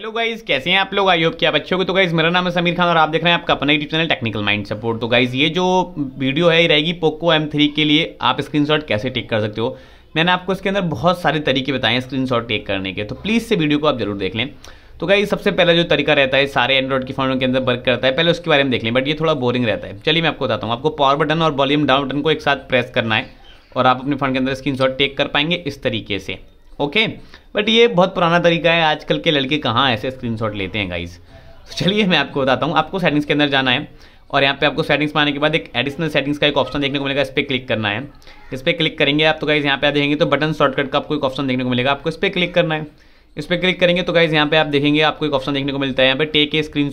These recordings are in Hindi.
हेलो गाइज कैसे हैं आप लोग आई होप कि आप अच्छे हो तो गाइज मेरा नाम है समीर खान और आप देख रहे हैं आपका अपना YouTube channel technical mind support तो गाइज ये जो वीडियो है ये रहेगी पोको एम थ्री के लिए आप स्क्रीनशॉट कैसे टेक कर सकते हो मैंने आपको इसके अंदर बहुत सारे तरीके बताए हैं स्क्रीन टेक करने के तो प्लीज़ से वीडियो को आप जरूर देख लें तो गाइज सबसे पहला जो तरीका रहता है सारे एंड्रॉइड के फोनों के अंदर वर्क करता है पहले उसके बारे में देख लें बट ये थोड़ा बोरिंग रहता है चलिए मैं आपको बताता हूँ आपको पावर बटन और वॉल्यूम डाउन बटन को एक साथ प्रेस करना है और आप अपने फोन के अंदर स्क्रीन टेक कर पाएंगे इस तरीके से ओके बट ये बहुत पुराना तरीका है आजकल के लड़के कहाँ ऐसे स्क्रीन लेते हैं गाइज तो चलिए मैं आपको बताता हूँ आपको सेटिंग्स के अंदर जाना है और यहाँ पे आपको सेटिंग्स में आने के बाद एक एडिशनल सेटिंग्स का एक ऑप्शन देखने को मिलेगा इस पर क्लिक करना है इस पर क्लिक करेंगे आप तो गाइज यहाँ पे आप देखेंगे तो बटन शॉर्टकट का आपको एक ऑप्शन देखने को मिलेगा आपको इस पर क्लिक करना है इस पर क्लिक करेंगे तो गाइज यहाँ पे आप देखेंगे आपको एक ऑप्शन देखने को मिलता है यहाँ पे take a screen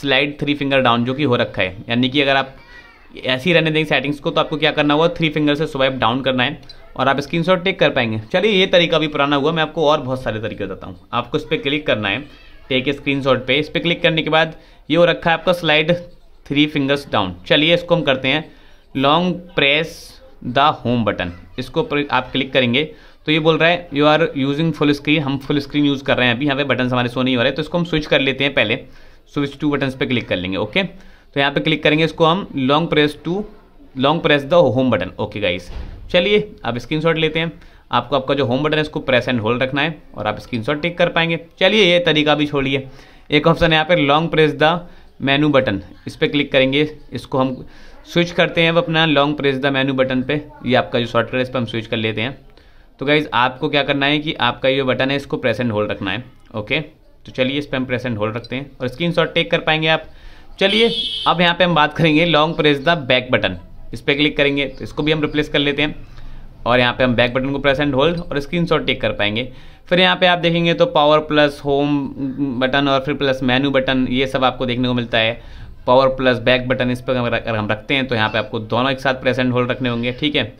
slide three finger down जो कि हो रखा है यानी कि अगर आप ऐसी ही रहने देंगे सेटिंग्स को तो आपको क्या करना होगा थ्री फिंगर से स्वाइप डाउन करना है और आप स्क्रीनशॉट टेक कर पाएंगे चलिए ये तरीका भी पुराना हुआ मैं आपको और बहुत सारे तरीके बताता हूँ आपको इस पर क्लिक करना है टेक स्क्रीनशॉट पे इस पर क्लिक करने के बाद ये हो रखा है आपका स्लाइड थ्री फिंगर्स डाउन चलिए इसको हम करते हैं long press the home button इसको आप क्लिक करेंगे तो ये बोल रहा है you are using full screen हम फुल स्क्रीन यूज़ कर रहे हैं अभी यहाँ पे बटन हमारे सो नहीं हो रहे तो इसको हम स्विच कर लेते हैं पहले स्विच टू बटन पे क्लिक कर लेंगे ओके तो यहाँ पे क्लिक करेंगे इसको हम long press to long press the home button okay guys चलिए आप स्क्रीन लेते हैं आपको आपका जो होम बटन है इसको प्रेस एंड होल्ड रखना है और आप स्क्रीन शॉट कर पाएंगे चलिए ये तरीका भी छोड़िए एक ऑप्शन है यहाँ पर long press the menu button इस पर क्लिक करेंगे इसको हम स्विच करते हैं अब अपना long press the menu button पे ये आपका जो शॉर्टकट है इस पर हम स्विच कर लेते हैं तो गाइज़ आपको क्या करना है कि आपका ये बटन है इसको प्रेस एंड होल्ड रखना है ओके तो चलिए इस पर हम प्रेस एंड होल्ड रखते हैं और स्क्रीन टेक कर पाएंगे आप चलिए अब यहाँ पर हम बात करेंगे long press the back button इस पर क्लिक करेंगे तो इसको भी हम रिप्लेस कर लेते हैं और यहाँ पे हम बैक बटन को प्रेस एंड होल्ड और शॉट टेक कर पाएंगे फिर यहाँ पे आप देखेंगे तो पावर प्लस होम बटन और फिर प्लस मेन्यू बटन ये सब आपको देखने को मिलता है पावर प्लस बैक बटन इस पर अगर हम रखते हैं तो यहाँ पे आपको दोनों एक साथ प्रेस एंड होल्ड रखने होंगे ठीक है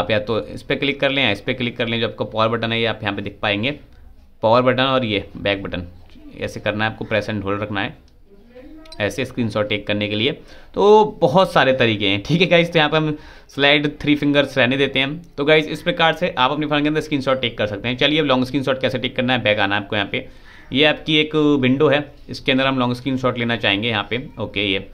आप या तो इस पर क्लिक कर लें या इस पर क्लिक कर लें जो आपका पावर बटन है ये आप यहाँ पर दिख पाएंगे पावर बटन और ये बैक बटन ऐसे करना है आपको प्रेस एंड होल्ड रखना है ऐसे स्क्रीनशॉट टेक करने के लिए तो बहुत सारे तरीके हैं ठीक है गाइज तो यहाँ पर हम स्लाइड थ्री फिंगर्स रहने देते हैं तो गाइज इस प्रकार से आप अपने फ़ोन के अंदर शॉट टेक कर सकते हैं चलिए अब लॉन्ग शॉट कैसे टेक करना है बैग आना है आपको यहाँ पे ये आपकी एक विंडो है इसके अंदर हम लॉन्ग स्क्रीन शॉट लेना चाहेंगे यहाँ पे ओके ये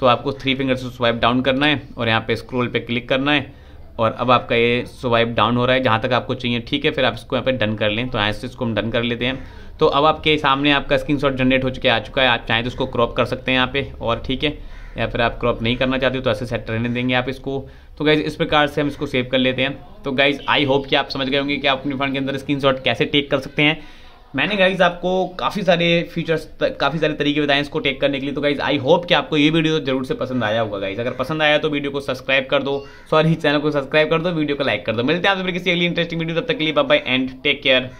तो आपको थ्री फिंगर्स स्वाइप डाउन करना है और यहाँ पे स्क्रोल पे क्लिक करना है और अब आपका ये स्वाइप डाउन हो रहा है जहाँ तक आपको चाहिए ठीक है फिर आप इसको यहाँ पे डन कर लें तो यहाँ से इसको हम डन कर लेते हैं तो अब आपके सामने आपका शॉट जनरेट हो चुका आ चुका है आप चाहें तो उसको क्रॉप कर सकते हैं यहाँ पे और ठीक है या फिर आप क्रॉप नहीं करना चाहते हो तो ऐसे सेट रहने देंगे आप इसको तो गाइज़ इस प्रकार से हम इसको सेव कर लेते हैं तो गाइज़ आई होप कि आप समझ गए होंगे कि आप अपने फ़ोन के अंदर स्क्रीनशॉट कैसे टेक कर सकते हैं मैंने गाइज आपको काफ़ी सारे फीचर्स काफ़ी सारे तरीके बताए इसको टेक करने के लिए तो गाइज आई होप कि आपको ये वीडियो जरूर से पसंद आया होगा गाइज अगर पसंद आया तो वीडियो को सब्सक्राइब कर दो सॉरी चैनल को सब्सक्राइब कर दो वीडियो को लाइक कर दो मिलते हैं आप किसी अगली इंटरेस्टिंग वीडियो तब तक के लिए बाय एंड टेक केयर